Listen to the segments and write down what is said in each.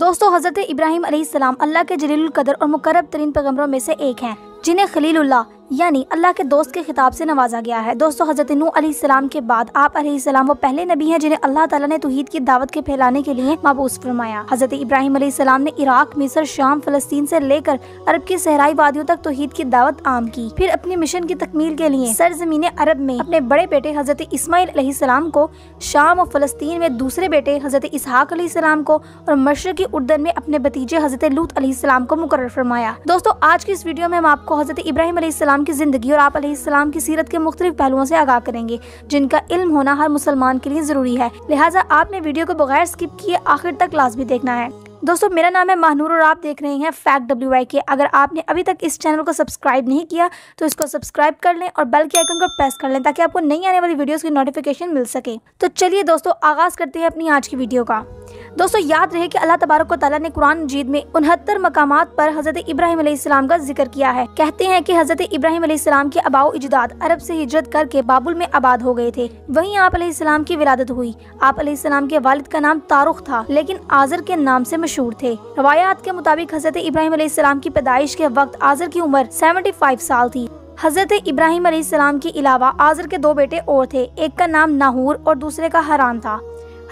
दोस्तों हज़रत इब्राहिम सलाम अल्लाह के जलील कदर और मुकरब तरीन पैगम्बरों में से एक हैं जिन्हें खलील यानी अल्लाह के दोस्त के खिताब से नवाजा गया है दोस्तों हज़रत नू अलीम के बाद आप अलीम वो पहले नबी हैं जिन्हें अल्लाह ताला ने तोहद की दावत के फैलाने के लिए मबूस फरमाया हज़रत इब्राहिम अलीम ने इराक मिसर शाम फलस्तीन से लेकर अरब की सहराई वादियों तक तोहद की दावत आम की फिर अपने मिशन की तकमील के लिए सरजमीन अरब में अपने बड़े बेटे हज़रत इसमाईल अलीम को शाम और फलस्तीन में दूसरे बेटे हज़रत इसहाक सलाम को और मशर की उर्दन में अपने भतीजे हज़रत लूत अलीम को मुकर फरमाया दोस्तों आज की इस वीडियो में हम आपको हज़रत इब्राहिम की ज़िंदगी और आप सलाम की सीरत के मुख्तलिफ पहलुओं से आगाह करेंगे जिनका इल्म होना हर मुसलमान के लिए ज़रूरी है लिहाजा आपने वीडियो को बगैर स्किप किए आखिर तक लाजमी देखना है दोस्तों मेरा नाम है महानूर और आप देख रहे हैं फैक्ट डब्ल्यू आई के अगर आपने अभी तक इस चैनल को सब्सक्राइब नहीं किया तो इसको सब्सक्राइब कर लें और बेल के आइकन को प्रेस कर लें ताकि आपको नई आने वाली वीडियोस की नोटिफिकेशन मिल सके तो चलिए दोस्तों आगाज़ करते हैं अपनी आज की वीडियो का दोस्तों याद रहे कि अल्लाह तबारक ने कुरान मजीद में उनहत्तर मकाम पर हजरत इब्राहिम अलैहिस्सलाम का जिक्र किया है कहते हैं कि हजरत इब्राहिम अलैहिस्सलाम के अबाओ इजदाद अरब से हिजरत करके बाबुल में आबाद हो गए थे वहीं आप अलैहिस्सलाम की विरादत हुई आप अलैहिस्सलाम के वालिद का नाम तारुख था लेकिन आजर के नाम से मशहूर थे रवायात के मुताबिक हजरत इब्राहिम अलैहिस्सलाम की पैदाइश के वक्त आजर की उम्र फाइव साल थी हजरत इब्राहिम अलैहिस्सलाम के अलावा आजर के दो बेटे और थे एक का नाम नाहूर और दूसरे का हरान था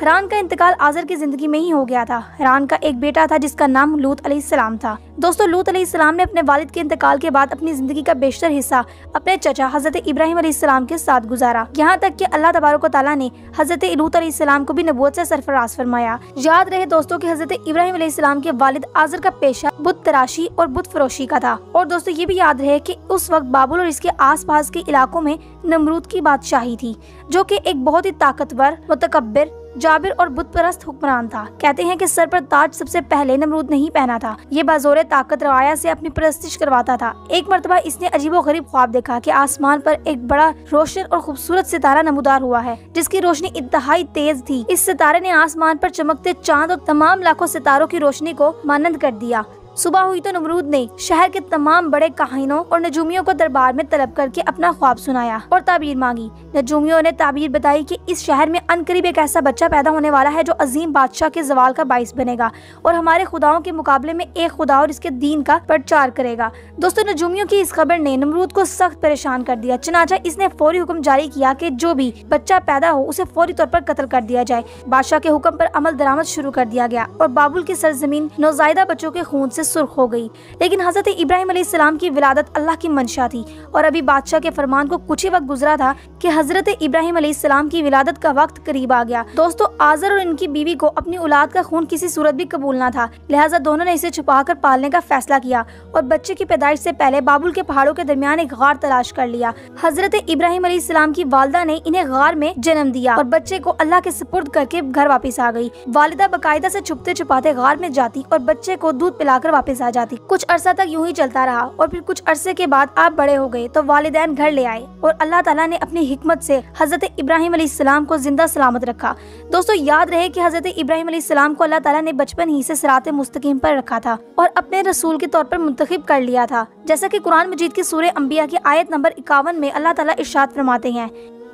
हरान का इंतकाल आजर की जिंदगी में ही हो गया था हरान का एक बेटा था जिसका नाम लूत सलाम था दोस्तों लूत सलाम ने अपने वालिद के इंतकाल के बाद अपनी जिंदगी का बेशतर हिस्सा अपने चचा हजरत इब्राहिम सलाम के साथ गुजारा यहाँ तक कि अल्लाह तबारक ताला ने हजरत लूत सलाम को भी नबूत से सरफराज फरमाया याद रहे दोस्तों की हजरत इब्राहिम सलाम के वालिद आजर का पेशा बुद्ध तराशी और बुद्ध फरोशी का था और दोस्तों ये भी याद रहे की उस वक्त बाबुल और इसके आस पास के इलाकों में नमरूद की बादशाही थी जो की एक बहुत ही ताकतवर मतकबर जाबिर और बुत परस्त हुक्मरान था कहते हैं कि सर पर ताज सबसे पहले नमरूद नहीं पहना था ये बाजोरे ताकत रवाया से अपनी प्रस्तिश करवाता था एक मरतबा इसने अजीबो गरीब ख्वाब देखा कि आसमान पर एक बड़ा रोशन और खूबसूरत सितारा नमूदार हुआ है जिसकी रोशनी इंतहाई तेज थी इस सितारे ने आसमान पर चमकते चांद और तमाम लाखों सितारों की रोशनी को मानंद कर दिया सुबह हुई तो नमरूद ने शहर के तमाम बड़े कहानों और नजूमियों को दरबार में तलब करके अपना ख्वाब सुनाया और ताबीर मांगी नजूमियों ने ताबीर बताई कि इस शहर में अनकरीब एक ऐसा बच्चा पैदा होने वाला है जो अजीम बादशाह के जवाल का बायस बनेगा और हमारे खुदाओं के मुकाबले में एक खुदा और इसके दीन का प्रचार करेगा दोस्तों नजूमियों की इस खबर ने नमरूद को सख्त परेशान कर दिया चनाचा इसने फौरी हुक्म जारी किया की जो भी बच्चा पैदा हो उसे फौरी तौर पर कत्ल कर दिया जाए बादशाह के हुक्म पर अमल दरामद शुरू कर दिया गया और बाबुल की सरजमीन नौजायदा बच्चों के खून से सुर्ख हो गई लेकिन हज़रत इब्राहिम अलैहिस्सलाम की विलादत अल्लाह की मंशा थी और अभी बादशाह के फरमान को कुछ ही वक्त गुजरा था कि हज़रत इब्राहिम अलैहिस्सलाम की विलादत का वक्त करीब आ गया दोस्तों आजर और इनकी बीवी को अपनी औलाद का खून किसी सूरत भी कबूलना था लिहाजा दोनों ने इसे छुपा कर पालने का फैसला किया और बच्चे की पैदाइश से पहले बाबुल के पहाड़ों के दरमियान एक गार तलाश कर लिया हजरत इब्राहिम आसमाम की वालदा ने इन्हें गार में जन्म दिया और बच्चे को अल्लाह के सुपुर्द करके घर वापस आ गयी वालिदा बाकायदा ऐसी छुपते छुपाते गार में जाती और बच्चे को दूध पिलाकर वापस आ जाती कुछ अरसा तक यूं ही चलता रहा और फिर कुछ अरसे के बाद आप बड़े हो गए तो वालदेन घर ले आए और अल्लाह तला ने अपनी हिकमत से हजरत इब्राहिम सलाम को जिंदा सलामत रखा दोस्तों याद रहे कि हजरत इब्राहिम सलाम को अल्लाह ताला ने बचपन ही से सरात मुस्तकीम पर रखा था और अपने रसूल के तौर पर मुंतखब कर लिया था जैसा कि कुरान मजीद की सूर्य अम्बिया की आयत नंबर इक्यावन में अल्लाह ताला इर्शाद फरमाते हैं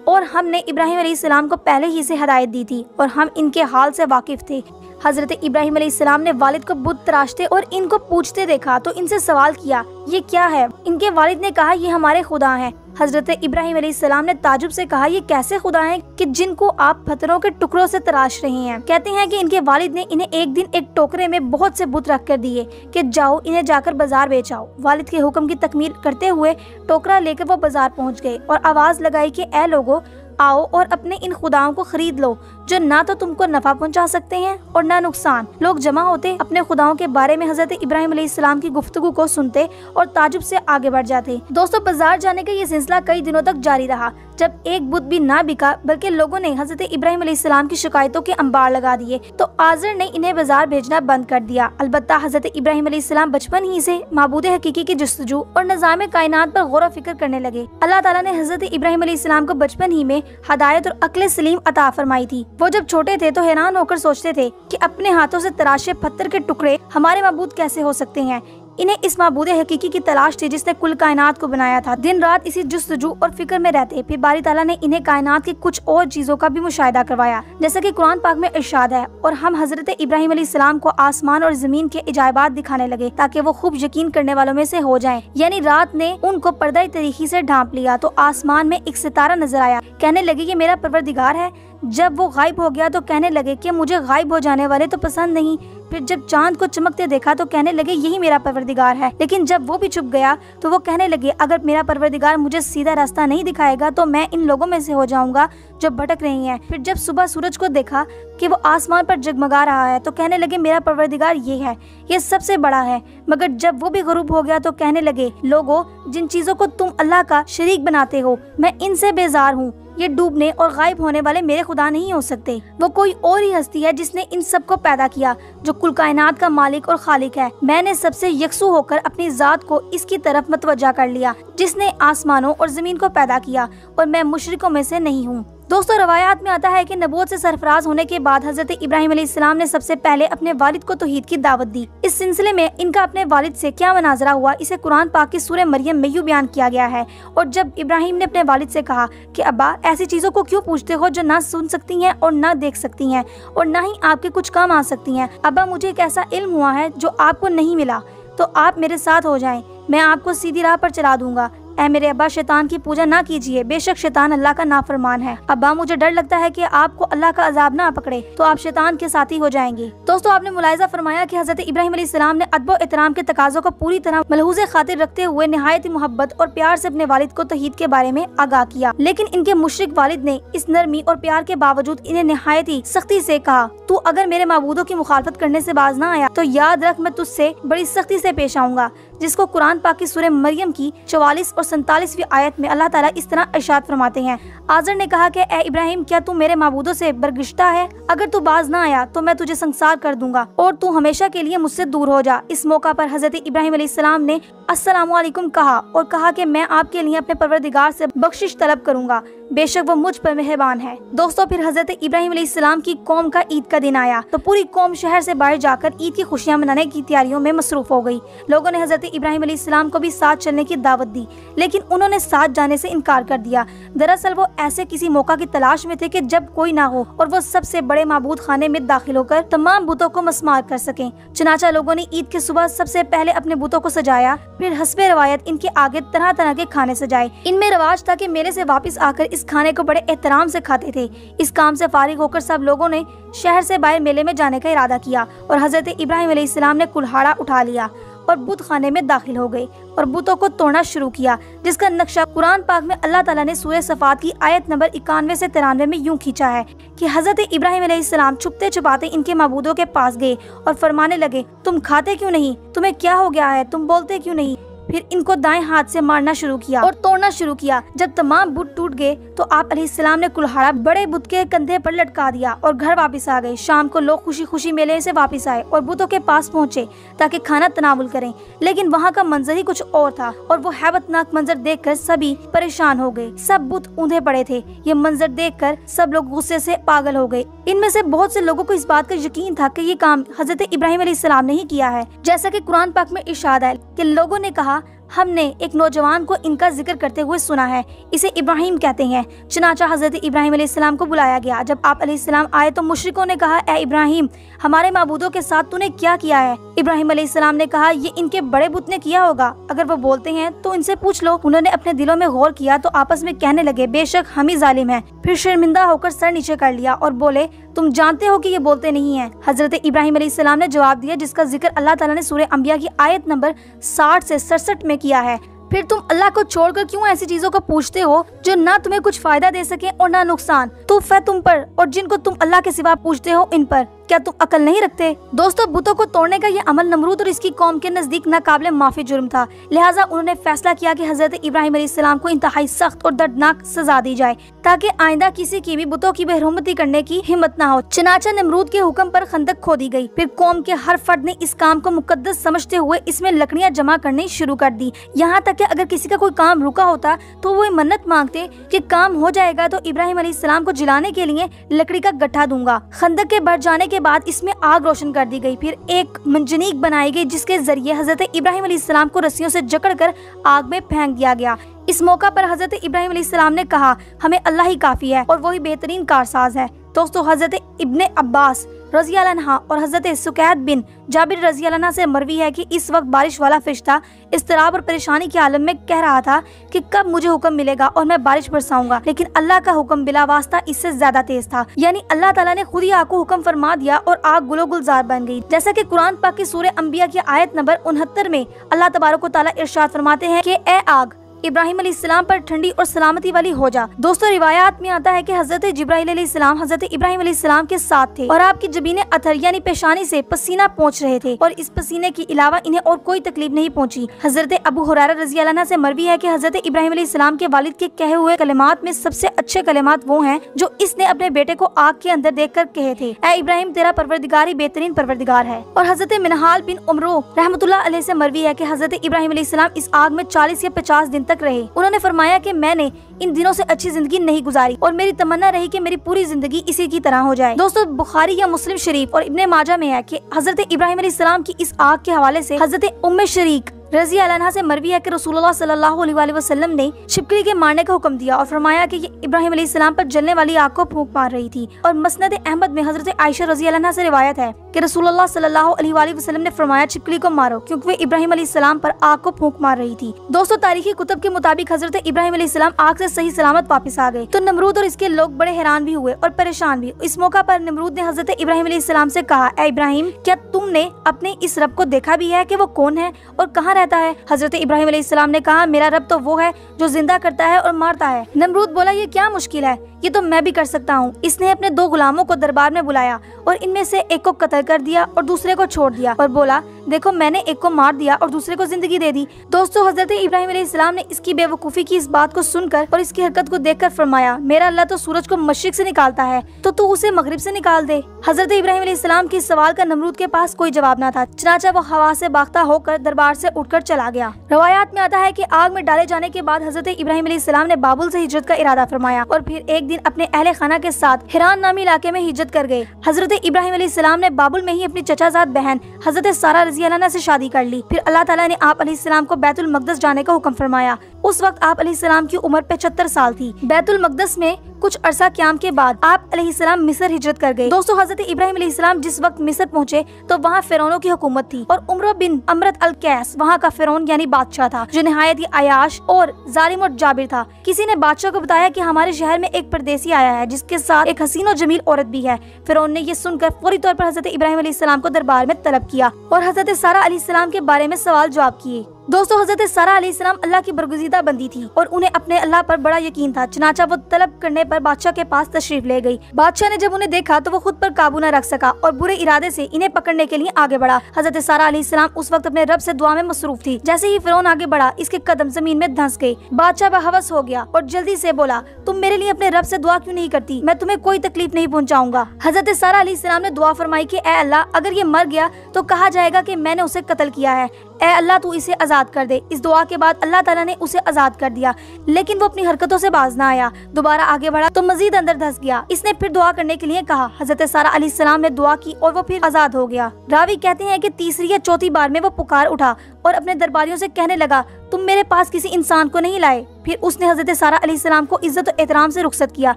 और हमने इब्राहिम अलैहिस्सलाम को पहले ही से हदायत दी थी और हम इनके हाल से वाकिफ थे हजरत इब्राहिम अलैहिस्सलाम ने वालिद को बुत तराशते और इनको पूछते देखा तो इनसे सवाल किया ये क्या है इनके वालिद ने कहा ये हमारे खुदा हैं हजरत इब्राहिम सलाम ने ताजुब से कहा ये कैसे खुदा हैं कि जिनको आप पत्थरों के टुकड़ों से तराश रहे हैं कहते हैं कि इनके वालिद ने इन्हें एक दिन एक टोकरे में बहुत से बुत रख कर दिए कि जाओ इन्हें जाकर बाजार बेचाओ वालिद के हुक्म की तकमील करते हुए टोकरा लेकर वो बाजार पहुँच गए और आवाज लगाई की ए लोगो आओ और अपने इन खुदाओं को खरीद लो जो ना तो तुमको नफा पहुंचा सकते हैं और ना नुकसान लोग जमा होते अपने खुदाओं के बारे में हजरत इब्राहिम की गुफ्तु को सुनते और ताजुब से आगे बढ़ जाते दोस्तों बाजार जाने का ये सिलसिला कई दिनों तक जारी रहा जब एक बुद्ध भी ना बिका बल्कि लोगों ने हजरत इब्राहिम की शिकायतों के अंबार लगा दिए तो आजर ने इन्हें बाजार भेजना बंद कर दिया अलबत् हजरत इब्राहिम बचपन ही से मबूद हकीकी की जस्तजू और निज़ाम कायनात पर गौर फिक्र करने लगे अल्लाह ताला ने हजरत इब्राहिम सलाम को बचपन ही में हदायत और अकल सलीम अता फरमाई थी वो जब छोटे थे तो हैरान होकर सोचते थे कि अपने हाथों से तराशे पत्थर के टुकड़े हमारे मबूद कैसे हो सकते हैं इन्हें इस मबूद हकीकी की तलाश थी जिसने कुल कायनात को बनाया था दिन रात इसी जस्तजू और फिक्र में रहते फिर बारी ताला ने इन्हें कायनात की कुछ और चीजों का भी मुशाहिदा करवाया जैसा कि कुरान पाक में इर्शाद है और हम हजरत इब्राहिम सलाम को आसमान और जमीन के इजाबात दिखाने लगे ताकि वो खूब यकीन करने वालों में से हो जाए यानी रात ने उनको पर्दा तरीके ऐसी ढांप लिया तो आसमान में एक सितारा नजर आया कहने लगे की मेरा परवर है जब वो गायब हो गया तो कहने लगे कि मुझे गायब हो जाने वाले तो पसंद नहीं फिर जब चांद को चमकते देखा तो कहने लगे यही मेरा परवरदिगार है लेकिन जब वो भी छुप गया तो वो कहने लगे अगर मेरा परवरदिगार मुझे सीधा रास्ता नहीं दिखाएगा तो मैं इन लोगों में से हो जाऊंगा जो भटक रही हैं फिर जब सुबह सूरज को देखा कि वो आसमान पर जगमगा रहा है तो कहने लगे मेरा परवरदिगार ये है ये सबसे बड़ा है मगर जब वो भी गरूब हो गया तो कहने लगे लोगो जिन चीजों को तुम अल्लाह का शरीक बनाते हो मैं इनसे बेजार हूँ ये डूबने और गायब होने वाले मेरे खुदा नहीं हो सकते वो कोई और ही हस्ती है जिसने इन सब को पैदा किया जो कुल कायनात का मालिक और खालिक है मैंने सबसे यकसू होकर अपनी जात को इसकी तरफ मतवजा कर लिया जिसने आसमानों और जमीन को पैदा किया और मैं मुशरकों में से नहीं हूँ दोस्तों रवायात में आता है कि नबूत से सरफराज होने के बाद हजरत इब्राहिम इस्लाम ने सबसे पहले अपने वालिद को तोहहीद की दावत दी इस सिलसिले में इनका अपने वालिद से क्या मनाजरा हुआ इसे कुरान पाक की सूर्य मरियम में यूँ बयान किया गया है और जब इब्राहिम ने अपने वालिद से कहा कि अब्बा ऐसी चीज़ों को क्यों पूछते हो जो ना सुन सकती है और ना देख सकती है और ना ही आपके कुछ काम आ सकती है अब्बा मुझे एक ऐसा इल्म हुआ है जो आपको नहीं मिला तो आप मेरे साथ हो जाए मैं आपको सीधी राह पर चला दूंगा ए मेरे अब्बा शैतान की पूजा ना कीजिए बेशक शैतान अल्लाह का नाफरमान है अब्बा मुझे डर लगता है कि आपको अल्लाह का अजाब ना पकड़े तो आप शैतान के साथी हो जाएंगे दोस्तों आपने मुलायजा फरमाया कि हजरत इब्राहिम सलाम ने अदब एहतराम के तकाजों को पूरी तरह मलहूज खातिर रखते हुए नहायत मोहब्बत और प्यार से अपने वालिद को तहीद के बारे में आगाह किया लेकिन इनके मुशरक वालिद ने इस नरमी और प्यार के बावजूद इन्हें नहायत ही सख्ती ऐसी कहा तू अगर मेरे मबूदों की मुखालफत करने ऐसी बाज न आया तो याद रख मैं तुझसे बड़ी सख्ती ऐसी पेश आऊंगा जिसको कुरान पाक की सूर्य मरियम की चवालीस और सैतालीसवीं आयत में अल्लाह ताला इस तरह अर्शात फरमाते हैं आजर ने कहा कि ए इब्राहिम क्या तू मेरे मबूदों से बरगिश्ता है अगर तू बाज ना आया तो मैं तुझे संसार कर दूंगा और तू हमेशा के लिए मुझसे दूर हो जा इस मौका पर हजरत इब्राहिम सलाम ने असलम कहा और कहा की मैं आपके लिए अपने परवरदिगार से बख्शिश तलब करूंगा बेशक वो मुझ पर मेहरबान है दोस्तों फिर हजरत इब्राहिम सलाम की कौम का ईद का दिन आया तो पूरी कौम शहर से बाहर जाकर ईद की खुशियाँ मनाने की तैयारियों में मसरूफ हो गयी लोगों ने हजरत हज़रत इब्राहिम सलाम को भी साथ चलने की दावत दी लेकिन उन्होंने साथ जाने से इनकार कर दिया दरअसल वो ऐसे किसी मौका की तलाश में थे कि जब कोई ना हो और वो सबसे बड़े मबूद खाने में दाखिल होकर तमाम बुतों को मसमार कर सकें चनाचा लोगों ने ईद के सुबह सबसे पहले अपने बुतों को सजाया फिर हसब रवायत इनके आगे तरह तरह के खाने सजाए इनमें रवाज था की मेले ऐसी वापिस आकर इस खाने को बड़े एहतराम ऐसी खाते थे इस काम ऐसी फारिग होकर सब लोगों ने शहर ऐसी बाहर मेले में जाने का इरादा किया और हजरत इब्राहिम ने कुल्हाड़ा उठा लिया और बुत खाने में दाखिल हो गए और बुतों को तोड़ना शुरू किया जिसका नक्शा कुरान पाक में अल्लाह ताला ने सूर्य सफात की आयत नंबर इक्यानवे से तिरानवे में यूं खींचा है कि हजरत इब्राहिम सलाम छुपते छुपाते इनके मबूदों के पास गए और फरमाने लगे तुम खाते क्यों नहीं तुम्हें क्या हो गया है तुम बोलते क्यों नहीं फिर इनको दाएं हाथ से मारना शुरू किया और तोड़ना शुरू किया जब तमाम बुत टूट गए तो आप सलाम ने कुल्हाड़ा बड़े बुत के कंधे पर लटका दिया और घर वापस आ गए शाम को लोग खुशी खुशी मेले से वापस आए और बुतों के पास पहुँचे ताकि खाना तनावल करें लेकिन वहाँ का मंजर ही कुछ और था और वो हैबतनाक मंजर देख कर सभी परेशान हो गए सब बुत ऊंधे पड़े थे ये मंजर देख कर सब लोग गुस्से से पागल हो गए इनमें से बहुत से लोगों को इस बात का यकीन था कि ये काम हजरत इब्राहिम सलाम ने ही किया है जैसा कि कुरान पाक में इशाद है कि लोगों ने कहा हमने एक नौजवान को इनका जिक्र करते हुए सुना है इसे इब्राहिम कहते हैं चनाचा हज़रत इब्राहिम अलैहिस्सलाम को बुलाया गया जब आप अलैहिस्सलाम आए तो मुशरकों ने कहा ए इब्राहिम हमारे मबूदों के साथ तूने क्या किया है इब्राहिम अलैहिस्सलाम ने कहा ये इनके बड़े बुत ने किया होगा अगर वो बोलते हैं तो इनसे पूछ लो उन्होंने अपने दिलों में गौर किया तो आपस में कहने लगे बेशक हम ही जालिम है फिर शर्मिंदा होकर सर नीचे कर लिया और बोले तुम जानते हो कि ये बोलते नहीं है हजरत इब्राहिम ने जवाब दिया जिसका जिक्र अल्लाह तला ने सूर्य अम्बिया की आयत नंबर साठ से सड़सठ में किया है फिर तुम अल्लाह को छोड़कर क्यों ऐसी चीजों को पूछते हो जो ना तुम्हें कुछ फायदा दे सके और ना नुकसान तो फै तुम पर और जिनको तुम अल्लाह के सिवा पूछते हो इन पर क्या तुम अकल नहीं रखते दोस्तों बुतों को तोड़ने का यह अमल नमरूद और इसकी कौम के नजदीक नाकाबले माफी जुर्म था लिहाजा उन्होंने फैसला किया कि हजरत इब्राहिम सलाम को इंतहाई सख्त और दर्दनाक सजा दी जाए ताकि आइंदा किसी की भी बुतों की बेहरमती करने की हिम्मत न हो चनाचा नमरूद के हुक्म पर खंदक खो दी गयी फिर कौम के हर फर्द ने इस काम को मुकद्दस समझते हुए इसमें लकड़ियाँ जमा करनी शुरू कर दी यहाँ तक की अगर किसी का कोई काम रुका होता तो वो मन्नत मांगते की काम हो जाएगा तो इब्राहिम सलाम को जलाने के लिए लकड़ी का गड्ढा दूंगा खंदक के बढ़ जाने के के बाद इसमें आग रोशन कर दी गई फिर एक मंजनीक बनाई गई जिसके जरिए हजरत इब्राहिम सलाम को रस्सियों से जकड़कर आग में फेंक दिया गया इस मौका पर हजरत इब्राहिम सलाम ने कहा हमें अल्लाह ही काफ़ी है और वही बेहतरीन कारसाज है दोस्तों हज़रत इब्न अब्बास रज़ी और हज़रत सुकैद बिन जाबिर रज़ी से मरवी है कि इस वक्त बारिश वाला फिश्ता इस तराब और परेशानी के आलम में कह रहा था कि कब मुझे हुक्म मिलेगा और मैं बारिश बरसाऊंगा लेकिन अल्लाह का हुक्म बिला वास्ता इससे ज्यादा तेज था यानी अल्लाह तला ने खुद ही आग को हुक्म फरमा दिया और आग गुलो गुलजार बन गई जैसा की कुरान पाकि की सूर्य अम्बिया की आयत नंबर उनहत्तर में अल्लाह तबारक ताला इर्शाद फरमाते हैं की ए आग इब्राहिम सलाम पर ठंडी और सलामती वाली हो जा दोस्तों रिवायात में आता है की हजरत जब्राहिल सलाम हजरत इब्राहिम सलाम के साथ थे और आपकी जबीने अथर यानी पेशानी ऐसी पसीना पहुँच रहे थे और इस पसीने के अलावा इन्हें और कोई तकलीफ नहीं पहुँची हजरत अबू हरारा रजी ऐसी मरवी है की हजरत इब्राहिम सलाम के वालिद के कहे हुए कलेमात में सबसे अच्छे कलेमात वो है जो इसने अपने बेटे को आग के अंदर देख कर कहे थे ए इब्राहिम तेरा परवरदिगार ही बेहतरीन परवरदिगार है और हजरत मिनहाल बिन उमरो रहमतुल्लाह अलैह से मरवी है कि हजरत इब्राहिम सलाम इस आग में 40 या 50 दिन तक तक रहे उन्होंने फरमाया कि मैंने इन दिनों से अच्छी जिंदगी नहीं गुजारी और मेरी तमन्ना रही कि मेरी पूरी जिंदगी इसी की तरह हो जाए दोस्तों बुखारी या मुस्लिम शरीफ और इब्ने माजा में है कि हजरत इब्राहिम की इस आग के हवाले से हजरत उम्मे शरीक रजी अलहा से मरवी है कि रसूलुल्लाह सल्लल्लाहु अलैहि वसल्लम ने छिपकली के मारने का हुक्म दिया और फरमाया कि इब्राहिम सलाम पर जलने वाली आग को फूक मार रही थी और मसनद अहमद में हजरत आयशा रजी अलहा से रिवायत है कि रसूल वसल्लम ने फरमाया छिपकली को मारो क्योंकि वे इब्राहिम सलाम पर आग को फूक मार रही थी दोस्तों तारीखी कुतुब के मुताबिक हजरत इब्राहिम सलाम आग ऐसी सही सलामत वापस आ गए तो नमरूद और इसके लोग बड़े हैरान भी हुए और परेशान भी इस मौका आरोप नमरूद ने हजरत इब्राहिम सलाम ऐसी कहा इब्राहिम क्या तुमने अपने इस रब को देखा भी है की वो कौन है और कहाँ रहता है हजरत इब्राहिम अलैहिस्सलाम ने कहा मेरा रब तो वो है जो जिंदा करता है और मारता है नमरूद बोला ये क्या मुश्किल है ये तो मैं भी कर सकता हूँ इसने अपने दो गुलामों को दरबार में बुलाया और इनमें से एक को कत्ल कर दिया और दूसरे को छोड़ दिया और बोला देखो मैंने एक को मार दिया और दूसरे को जिंदगी दे दी दोस्तों हजरत इब्राहिम अलैहिस्सलाम ने इसकी बेवकूफ़ी की इस बात को सुनकर और इसकी हरकत को देखकर फरमाया मेरा अल्लाह तो सूरज को मशरक से निकालता है तो तू उसे मगरब से निकाल दे हजरत इब्राहिम के सवाल का नमरूद के पास कोई जवाब ना था चनाचा वो हवा से बाख्ता होकर दरबार से उठ कर चला गया रवायात में आता है की आग में डाले जाने के बाद हजरत इब्राहिम सलाम ने बाबुल ऐसी हिजरत का इरादा फरमाया और फिर एक दिन अपने अहल खाना के साथ हिरान नामी इलाके में हिजरत कर गए हजरत इब्राहिम सलाम ने बाबुल में ही अपनी चचाजाद बहन हजरत सारा रजी अला से शादी कर ली फिर अल्लाह ताला ने आप सलाम को बैतुल मकदस जाने का हुक्म फरमाया उस वक्त आप सलाम की उम्र पचहत्तर साल थी बैतुल मकदस में कुछ अरसा क्याम के बाद आप अलैहिस्सलाम मिस्र हिजरत कर गए दोस्तों हजरत इब्राहिम अलैहिस्सलाम जिस वक्त मिस्र पहुँचे तो वहाँ फिरौनों की हुकूमत थी और उम्र बिन अमृत अल कैस वहाँ का फिरौन यानी बादशाह था जो नहायत ही आयाश और जालिम और जाबिर था किसी ने बादशाह को बताया की हमारे शहर में एक परदेसी आया है जिसके साथ एक हसीन और जमील औरत भी है फिरौन ने यह सुनकर फौरी तौर पर हजरत इब्राहिम को दरबार में तलब किया और हजरत सारा अलीसलाम के बारे में सवाल जवाब किए दोस्तों हजरत अली सलाम अल्लाह की बरगुजीदा बंदी थी और उन्हें अपने अल्लाह पर बड़ा यकीन था चनाचा वो तलब करने पर बादशाह के पास तशरीफ ले गई बादशाह ने जब उन्हें देखा तो वो खुद पर काबू न रख सका और बुरे इरादे से इन्हें पकड़ने के लिए आगे बढ़ा हजरत अली सलाम उस वक्त अपने रब से दुआ में मसरूफ थी जैसे ही फिरौन आगे बढ़ा इसके कदम जमीन में धंस गए बादशाह बहवस हो गया और जल्दी से बोला तुम मेरे लिए अपने रब से दुआ क्यूँ नहीं करती मैं तुम्हें कोई तकलीफ नहीं पहुँचाऊंगा हजरत अली सलाम ने दुआ फरमाई की ए अल्लाह अगर ये मर गया तो कहा जाएगा की मैंने उसे कत्ल किया है ए अल्लाह तू इसे आज़ाद कर दे इस दुआ के बाद अल्लाह ताला ने उसे आज़ाद कर दिया लेकिन वो अपनी हरकतों से बाज ना आया दोबारा आगे बढ़ा तो मजीद अंदर धस गया इसने फिर दुआ करने के लिए कहा हजरत सारा सलाम ने दुआ की और वो फिर आज़ाद हो गया रावी कहते हैं कि तीसरी या चौथी बार में वो पुकार उठा और अपने दरबारियों से कहने लगा तुम मेरे पास किसी इंसान को नहीं लाए फिर उसने हजरत सारा सलाम को इज्जत और एहतराम से रुखसत किया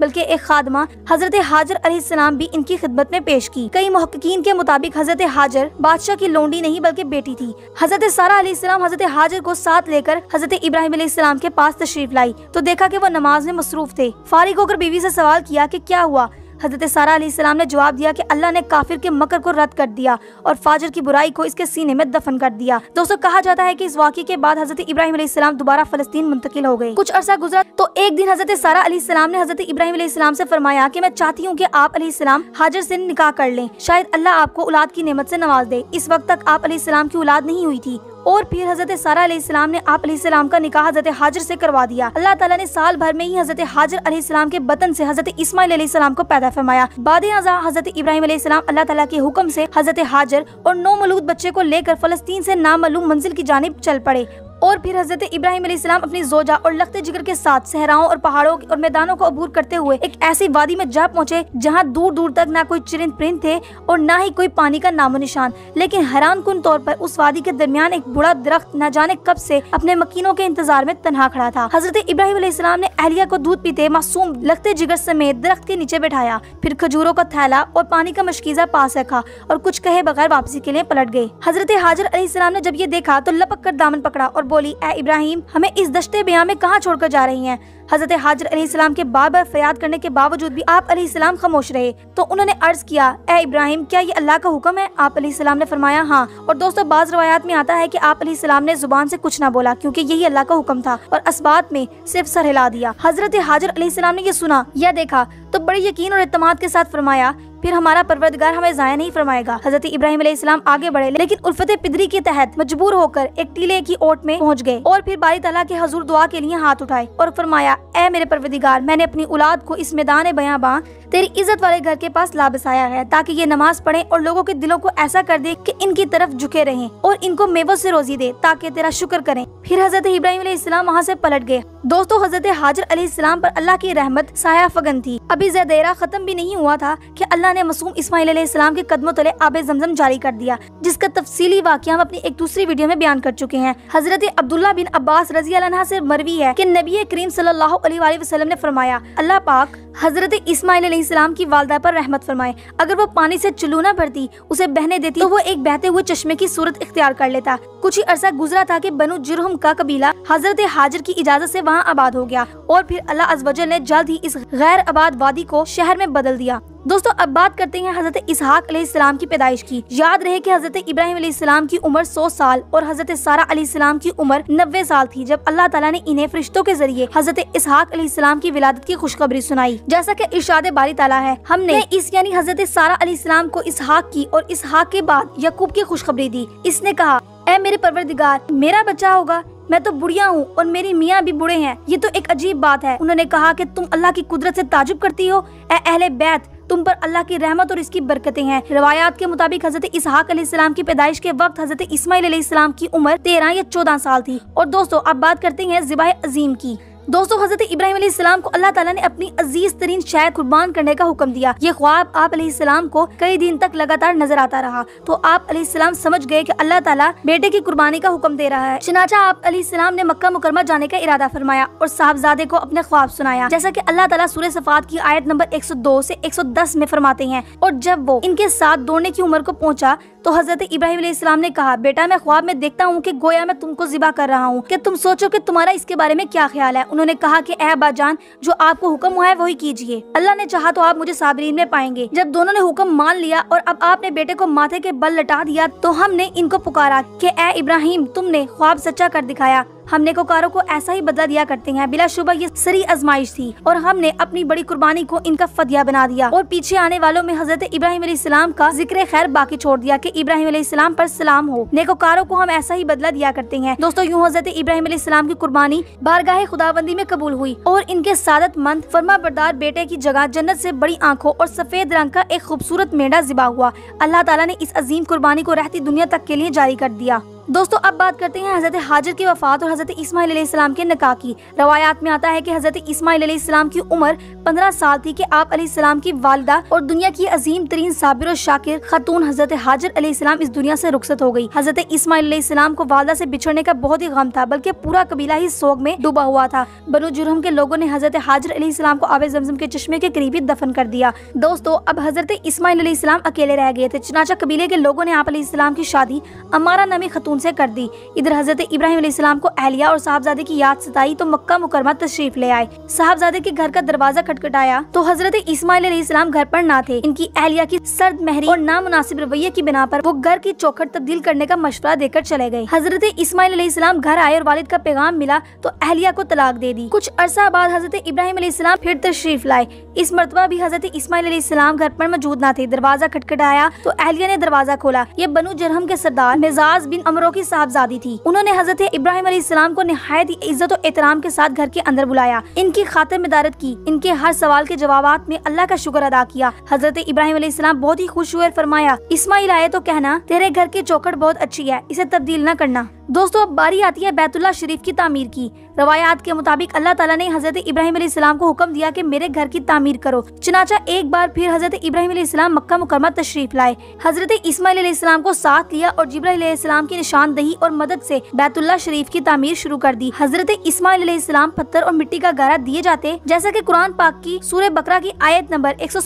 बल्कि एक खादमा हजरत हाजर सलाम भी इनकी खिदमत में पेश की कई महक्कीन के मुताबिक हजरत हाजर बादशाह की लोंडी नहीं बल्कि बेटी थी हजरत सारा सलाम हजरत हाजर को साथ लेकर हजरत इब्राहिम सलाम के पास तशरीफ लाई तो देखा की वो नमाज में मसरूफ थे फारिग होकर बीवी ऐसी सवाल किया की क्या हुआ हज़रत सारा सलाम ने जवाब दिया कि अल्लाह ने काफिर के मकर को रद्द कर दिया और फाजर की बुराई को इसके सीने में दफन कर दिया दोस्तों कहा जाता है कि इस वाक्य के बाद हजरत इब्राहिम सलाम दोबारा फलस्तीन मुंतकिल हो गए कुछ अरसा गुजरा तो एक दिन हजरत सारा सलाम ने हजरत इब्राहिम सलाम से फरमाया कि मैं चाहती हूँ कि आप सलाम हाजर से निकाह कर लें शायद अल्लाह आपको औलाद की नमत से नवाज दे इस वक्त तक आप सलाम की औलाद नहीं हुई थी और फिर हजरत सारा सलाम ने आप सलाम का निकाह हजरत हाजर से करवा दिया अल्लाह ताला ने साल भर में ही हजरत हाजर सलाम के बतन से हजरत इस्माइल सलाम को पैदा फरमाया बाद हजरत इब्राहिम सलाम अल्लाह ताला के हुक्म से हजरत हाजर और नौ मलूद बच्चे को लेकर फलस्तीन से नामालूम मंजिल की जानब चल पड़े और फिर हजरत इब्राहिम सलाम अपनी जोजा और लखते जिगर के साथ सहराओं और पहाड़ों और मैदानों को अबूर करते हुए एक ऐसी वादी में जा पहुँचे जहाँ दूर दूर तक न कोई चिरिंद प्रिंद थे और न ही कोई पानी का नामो निशान लेकिन हैरान कन तौर पर उस वादी के दरमियान एक बुरा दरख्त न जाने कब से अपने मकीनों के इंतजार में तनहा खड़ा था हजरत इब्राहिम सलाम ने अहलिया को दूध पीते मासूम लखते जिगर समेत दरख्त के नीचे बैठाया फिर खजूरों का थैला और पानी का मशकीजा पास रखा और कुछ कहे बगैर वापसी के लिए पलट गए हजरत हाजर सलाम ने जब ये देखा तो लपक कर दामन पकड़ा और बोली ए इब्राहिम हमें इस दश्ते ब्याह में कहाँ छोड़कर जा रही हैं हजरत हाजर अलीम के बार बार फरियाद करने के बावजूद भी आप अलीसलाम खामोश रहे तो उन्होंने अर्ज किया ए इब्राहिम क्या ये अल्लाह का हुक्म है आप अलीम ने फरमाया हाँ और दोस्तों बाज रवायात में आता है की आप सलाम ने जुबान ऐसी कुछ ना बोला क्यूँकी यही अल्लाह का हुक्म था और असबात में सिर्फ सर हिला दिया हजरत हाजर अलीसलाम ने यह सुना या देखा तो बड़े यकीन और अतमाद के साथ फरमाया फिर हमारा परवरदगार हमें जाया नहीं फरमाएगा हजरत इब्राहिम इस्लाम आगे बढ़े लेकिन उल्फत पिदरी के तहत मजबूर होकर एक टीले की ओट में पहुंच गए और फिर बारी तला के हजूर दुआ के लिए हाथ उठाए और फरमाया ए मेरे परवदिगार मैंने अपनी औलाद को इस मैदान बयाबा तेरी इज्जत वाले घर के पास ला बसाया है ताकि ये नमाज पढ़े और लोगों के दिलों को ऐसा कर दे कि इनकी तरफ झुके रहें और इनको मेवों से रोजी दे ताकि तेरा शुक्र करें फिर हजरत इब्राहिम वहाँ ऐसी पलट गए दोस्तों हजरत हाजर अली इस्लाम आरोप अल्लाह की रहमत साया फगन थी अभी जदेरा खत्म भी नहीं हुआ था कि अल्लाह ने मसूम इस्माईल सलाम के कदमों तले आब जमजम जारी कर दिया जिसका तफसीली वाक्य हम अपनी एक दूसरी वीडियो में बयान कर चुके हैं हजरत अब्दुल्ला बिन अब्बास रजी से मरवी है की नबी करीम सल्लल्लाहु अलैहि वसल्लम ने फरमाया अल्लाह पाक हजरत इस्माईल सलाम की वालदा पर रहमत फरमाए अगर वो पानी से चलूना भरती उसे बहने देती तो वो एक बहते हुए चश्मे की सूरत इख्तियार कर लेता कुछ ही अरसा गुजरा था कि बनु जुरहम का कबीला हजरत हाजिर की इजाजत से वहाँ आबाद हो गया और फिर अल्लाह अजवजल ने जल्द ही इस गैर आबाद आतंकवादी को शहर में बदल दिया दोस्तों अब बात करते हैं हजरत इसहाक सलाम की पैदाइश की याद रहे कि हजरत इब्राहिम सलाम की उम्र 100 साल और हजरत सारा सलाम की उम्र 90 साल थी जब अल्लाह ताला ने इन्हें फरिश्तों के जरिए हजरत इसहाक सलाम की विलादत की खुशखबरी सुनाई जैसा कि इर्शाद बारी ताला है हमने इस यानी हजरत सारा सलाम को इसहाक की और इसहाक के बाद यकूब की खुशखबरी दी इसने कहा ए मेरे परवरदिगार मेरा बच्चा होगा मैं तो बुढ़िया हूँ और मेरी मियाँ भी बुढ़े हैं ये तो एक अजीब बात है उन्होंने कहा कि तुम अल्लाह की कुदरत से ताजुब करती हो अहले बैत तुम पर अल्लाह की रहमत और इसकी बरकतें हैं रवायात के मुताबिक हजरत इसहाक की पैदाइश के वक्त हजरत इसमाईल इस्लाम की उम्र तेरह या चौदह साल थी और दोस्तों अब बात करते हैं जिबाह अजीम की दोस्तों हजरत इब्राहिम सलाम को अल्लाह ताला ने अपनी अजीज तरीन शायद कुर्बान करने का हुक्म दिया ये ख्वाब आप सलाम को कई दिन तक लगातार नजर आता रहा तो आप सलाम समझ गए की अल्लाह ताला बेटे की कुर्बानी का हुक्म दे रहा है चनाचा आप सलाम ने मक्का मुकरमा जाने का इरादा फरमाया और साहबजादे को अपने ख्वाब सुनाया जैसा की अल्लाह ताला सूर्य सफात की आयत नंबर एक से दस में फरमाते हैं और जब वो इनके साथ दौड़ने की उम्र को पहुँचा तो हजरत इब्राहिम इस्लाम ने कहा बेटा मैं ख्वाब में देखता हूँ की गोया मैं तुमको जिबा कर रहा हूँ की तुम सोचो की तुम्हारा इसके बारे में क्या ख्याल है उन्होंने कहा की ए बाजान जो आपको हुक्म हुआ है वही कीजिए अल्लाह ने चाह तो आप मुझे साबरीन में पाएंगे जब दोनों ने हुक्म मान लिया और अब आपने बेटे को माथे के बल लटा दिया तो हमने इनको पुकारा की ए इब्राहिम तुमने ख्वाब सच्चा कर दिखाया हम नेकोकारों को ऐसा ही बदला दिया करते हैं बिला शुबा ये सरी आजमाइश थी और हमने अपनी बड़ी कुर्बानी को इनका फदिया बना दिया और पीछे आने वालों में हजरत इब्राहिम सलाम का जिक्र खैर बाकी छोड़ दिया की इब्राहिम सलाम पर सलाम हो नेकोकारों को हम ऐसा ही बदला दिया करते हैं दोस्तों यूँ हजरत इब्राहिम सलाम की कुर्बानी बारगाह खुदाबंदी में कबूल हुई और इनके मंद फर्मा बरदार बेटे की जगह जन्नत ऐसी बड़ी आंखों और सफेद रंग का एक खूबसूरत मेढा जिबा हुआ अल्लाह ताला ने इस अजीम कुर्बानी को रहती दुनिया तक के लिए जारी कर दिया दोस्तों अब बात करते हैं हज़रत हाजर की वफात और हज़रत इसमाईसम के निका की रवायात में आता है कि हज़रत इसमाईसम की उम्र पंद्रह साल थी कि आप सलाम की वालदा और दुनिया की अजीम तरीन साबिर और शाकिर खतून हज़रत हाजर अलीम इस दुनिया से रुखसत हो गई हज़रत इसमाईसम को वालदा से बिछड़ने का बहुत ही गम था बल्कि पूरा कबीला ही सोग में डूबा हुआ था बनो जुर्म के लोगों ने हज़रत हाजर सलाम को आबे जमजम के चश्मे के करीब ही दफन कर दिया दोस्तों अब हज़रत इसमाईसम अकेले रह गए थे चनाचा कबीले के लोगों ने आप सलाम की शादी अमारा नामी खतून उनसे कर दी इधर हजरत इब्राहिम को अहलिया और साहबजादे की याद सताई तो मक्का मुकरमा तशरीफ ले आए साहबजादे के घर का दरवाजा खटखटाया तो हजरत इसमाइल घर पर ना थे इनकी अहलिया की सर्द महरी और नामनासिब रवैये की बिना पर वो घर की चौखट तब्दील करने का मशवरा देकर चले गए हजरत इसमाइल घर आए और वालिद का पैगाम मिला तो अहलिया को तलाक दे दी कुछ अरसा बाद हजरत इब्राहिम फिर तशरीफ लाए इस मरतबा भी हजरत इसमाइल घर पर मौजूद न थे दरवाजा खटखटाया तो अहलिया ने दरवाजा खोला ये बनु जरहम के सरदार मिजाज बिन अमर घरों की साहबजादी थी उन्होंने हजरत इब्राहिम अलीसलाम को नहायत इज्जत और एहतराम के साथ घर के अंदर बुलाया इनकी में मदारत की इनके हर सवाल के जवाब में अल्लाह का शुक्र अदा किया हजरत इब्राहिम अलीसलाम बहुत ही खुश हुए फरमाया इसमाइल आए तो कहना तेरे घर की चौखट बहुत अच्छी है इसे तब्दील न करना दोस्तों अब बारी आती है बैतुल्ला शरीफ की तमीर की रवायात के मुताबिक अल्लाह ताला ने हजरत इब्राहिम इस्लाम को हुक्म दिया कि मेरे घर की तामीर करो चनाचा एक बार फिर हजरत इब्राहिम इस्लाम मक्का मुकरमा तशरीफ लाए हजरत इसमाईल सलाम को साथ लिया और जिब्राहिल की निशानदही और मदद से बैतुल्ला शरीफ की तामीर शुरू कर दी हजरत इसमाईल सलाम पत्थर और मिट्टी का गारा दिए जाते जैसा की कुरान पाक की सूर्य बकरा की आयत नंबर एक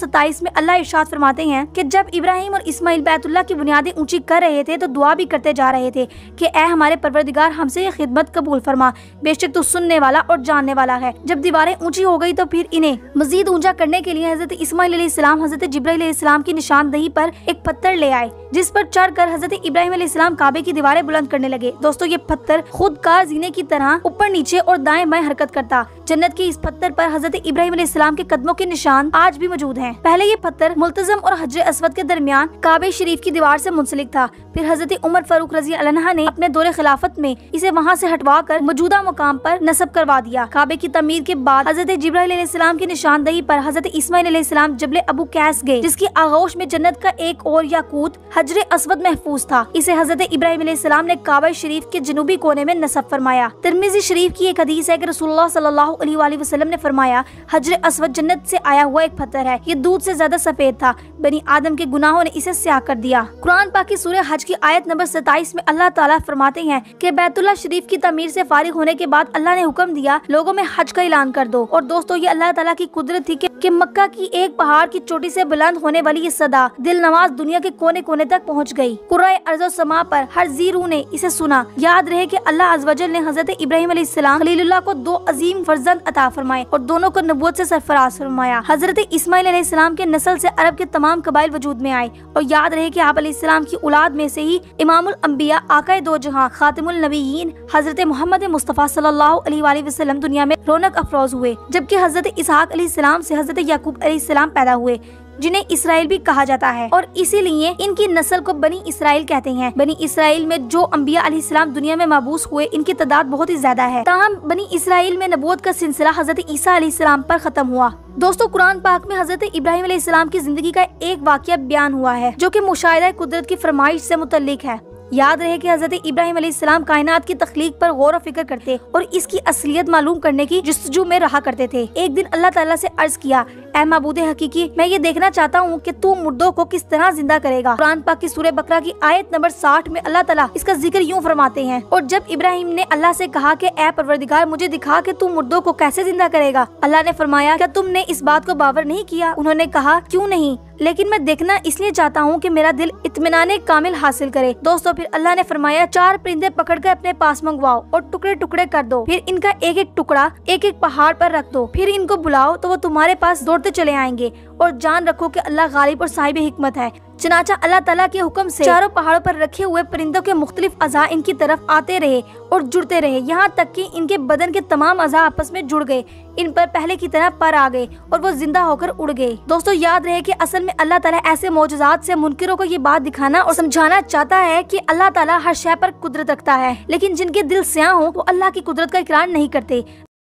में अल्लाह इर्शाद फरमाते हैं की जब इब्राहिम और इसमाइल बैतुल्ला की बुनियादी ऊँची कर रहे थे तो दुआ भी करते जा रहे थे की ए हमारे हमारे परवरदिगार हमसे ये खिदमत कबूल फरमा बेशक तू सुनने वाला और जानने वाला है जब दीवारें ऊंची हो गई तो फिर इन्हें मजीद ऊंचा करने के लिए हजरत इसमाईसम हजरत जब्राईसम की निशानदही पर एक पत्थर ले आए जिस पर चढ़ कर हजरत इब्राहिम काबे की दीवारें बुलंद करने लगे दोस्तों ये पत्थर खुद कार जीने की तरह ऊपर नीचे और दाएं बाएं हरकत करता जन्नत के इस पत्थर पर हजरत इब्राहिम के कदमों के निशान आज भी मौजूद हैं। पहले ये पत्थर मुल्तजम और हजर असवद के दरमियान काबे शरीफ की दीवार से मुंसलिक था फिर हजरत उमर फारूक रजी ने अपने दौरे खिलाफत में इसे वहाँ से कर मौजूदा मुकाम पर नसब करवा दिया काबे की तमीर के बाद हजरत जब्राम की निशानदही पर हजरत इसमाईसम जबले अबू कैस गए जिसकी आगोश में जन्नत का एक और याकूत हजर असवद महफूज था इसे हजरत इब्राहिम ने काबा शरीफ के जनूबी कोने में नसब फरमाया तिरमिजी शरीफ की एक हदीस है कि रसुल्ला सल्लल्लाहु ने फरमाया हजर असवद जन्नत से आया हुआ एक पत्थर है ये दूध से ज्यादा सफेद था बनी आदम के गुनाहों ने इसे स्या कर दिया कुरान पाकि सूर्य हज की आयत नंबर सताइस में अल्लाह ताला फरमाते हैं हैं कि बैतुल्ला शरीफ की तमीर से फारिग होने के बाद अल्लाह ने हुक्म दिया लोगों में हज का ऐलान कर दो और दोस्तों ये अल्लाह तला की कुदरत थी कि मक्का की एक पहाड़ की चोटी से बुलंद होने वाली ये सदा दिल नवाज दुनिया के कोने कोने तक पहुँच गयी कुराए अर्जो समा पर हर जीरू ने इसे सुना याद रहे की अल्लाह अजवजल ने हजरत इब्राहिम अलैहिस्सलाम को दो अजीम फर्जंद अता फरमाए और दोनों को नबूत से सरफराज फरमाया हजरत इस्माइल अलैहिस्सलाम के नस्ल से अरब के तमाम कबाइल वजूद में आए और याद रहे कि आप अलैहिस्सलाम की औलाद में से ही इमामुल अम्बिया आकाए दो जहाँ ख़ातिमीन हजरत मोहम्मद मुस्तफ़ा सल्लल्लाहु अलैहि वसल्लम दुनिया में रौनक अफरोज हुए जबकि हजरत इसहाक सलाम से हजरत याकूब सलाम पैदा हुए जिन्हें इसराइल भी कहा जाता है और इसीलिए इनकी नस्ल को बनी इसराइल कहते हैं बनी इसराइल में जो अम्बिया दुनिया में मबूस हुए इनकी तादाद बहुत ही ज्यादा है तहम बनी इसराइल में नबोद का सिलसिला हजरत ईसा अलीसलाम पर खत्म हुआ दोस्तों कुरान पाक में हजरत इब्राहिम की जिंदगी का एक वाक्य बयान हुआ है जो की मुशाह कुदरत की फरमाइश ऐसी मुतलिक है याद रहे कि हजरत इब्राहिम सलाम कायनात की तख्लीक पर गौर फिक्र करते और इसकी असलियत मालूम करने की जस्तजू में रहा करते थे एक दिन अल्लाह ताला से अर्ज किया ए मबूद हकीकी मैं ये देखना चाहता हूँ कि तू मुर्दों को किस तरह जिंदा करेगा कुरान पाक की सूर्य बकरा की आयत नंबर साठ में अल्लाह ताला इसका जिक्र यूँ फरमाते हैं और जब इब्राहिम ने अल्लाह से कहा कि ए परवरदिगार मुझे दिखा कि तू मुर्दों को कैसे जिंदा करेगा अल्लाह ने फरमाया क्या तुमने इस बात को बावर नहीं किया उन्होंने कहा क्यूँ नहीं लेकिन मैं देखना इसलिए चाहता हूँ कि मेरा दिल इतमान कामिल हासिल करे दोस्तों फिर अल्लाह ने फरमाया चार परिंदे पकड़ कर अपने पास मंगवाओ और टुकड़े टुकड़े कर दो फिर इनका एक एक टुकड़ा एक एक पहाड़ पर रख दो फिर इनको बुलाओ तो वो तुम्हारे पास दौड़ते चले आएंगे और जान रखो कि अल्लाह गालिब और साहिब हिकमत है चनाचा अल्लाह तला के हुक्म से चारों पहाड़ों पर रखे हुए परिंदों के मुख्तलिफ अजा इनकी तरफ आते रहे और जुड़ते रहे यहाँ तक कि इनके बदन के तमाम अजा आपस में जुड़ गए इन पर पहले की तरह पर आ गए और वो जिंदा होकर उड़ गए दोस्तों याद रहे कि असल में अल्लाह ताला ऐसे मोजात से मुनकरों को ये बात दिखाना और समझाना चाहता है कि अल्लाह ताला हर शय पर कुदरत रखता है लेकिन जिनके दिल स्या हो वो अल्लाह की कुदरत का इकरार नहीं करते